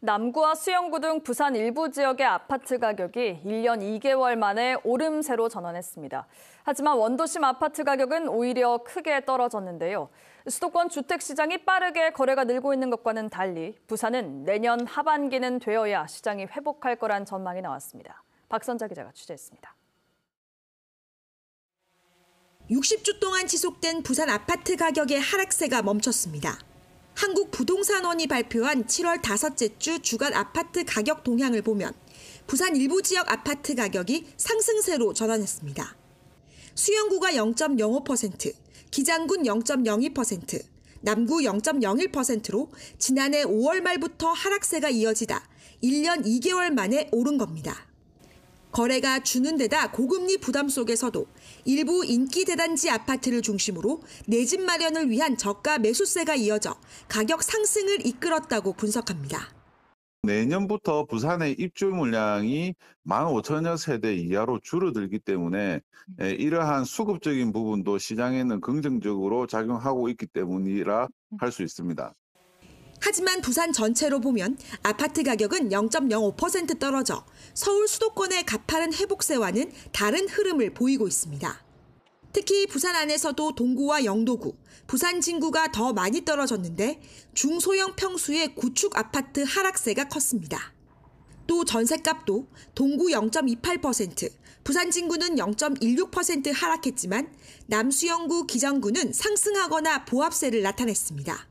남구와 수영구 등 부산 일부 지역의 아파트 가격이 1년 2개월 만에 오름세로 전환했습니다. 하지만 원도심 아파트 가격은 오히려 크게 떨어졌는데요. 수도권 주택 시장이 빠르게 거래가 늘고 있는 것과는 달리 부산은 내년 하반기는 되어야 시장이 회복할 거란 전망이 나왔습니다. 박선자 기자가 취재했습니다. 60주 동안 지속된 부산 아파트 가격의 하락세가 멈췄습니다. 한국부동산원이 발표한 7월 다섯째 주 주간 아파트 가격 동향을 보면 부산 일부 지역 아파트 가격이 상승세로 전환했습니다. 수영구가 0.05%, 기장군 0.02%, 남구 0.01%로 지난해 5월 말부터 하락세가 이어지다 1년 2개월 만에 오른 겁니다. 거래가 주는 데다 고금리 부담 속에서도 일부 인기 대단지 아파트를 중심으로 내집 마련을 위한 저가 매수세가 이어져 가격 상승을 이끌었다고 분석합니다. 내년부터 부산의 입주 물량이 15,000여 세대 이하로 줄어들기 때문에 예, 이러한 수급적인 부분도 시장에는 긍정적으로 작용하고 있기 때문이라 할 수 있습니다. 하지만 부산 전체로 보면 아파트 가격은 0.05% 떨어져 서울 수도권의 가파른 회복세와는 다른 흐름을 보이고 있습니다. 특히 부산 안에서도 동구와 영도구, 부산 진구가 더 많이 떨어졌는데 중소형 평수의 구축 아파트 하락세가 컸습니다. 또전셋값도 동구 0.28%, 부산 진구는 0.16% 하락했지만 남수영구, 기장구는 상승하거나 보합세를 나타냈습니다.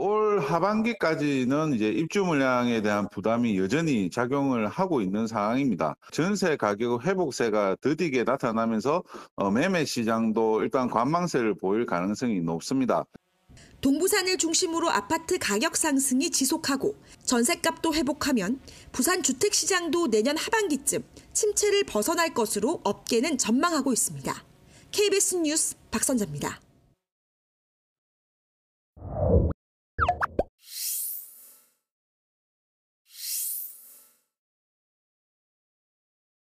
올 하반기까지는 이제 입주 물량에 대한 부담이 여전히 작용을 하고 있는 상황입니다. 전세 가격 회복세가 드디게 나타나면서 어, 매매 시장도 일단 관망세를 보일 가능성이 높습니다. 동부산을 중심으로 아파트 가격 상승이 지속하고 전셋값도 회복하면 부산 주택 시장도 내년 하반기쯤 침체를 벗어날 것으로 업계는 전망하고 있습니다. KBS 뉴스 박선자입니다.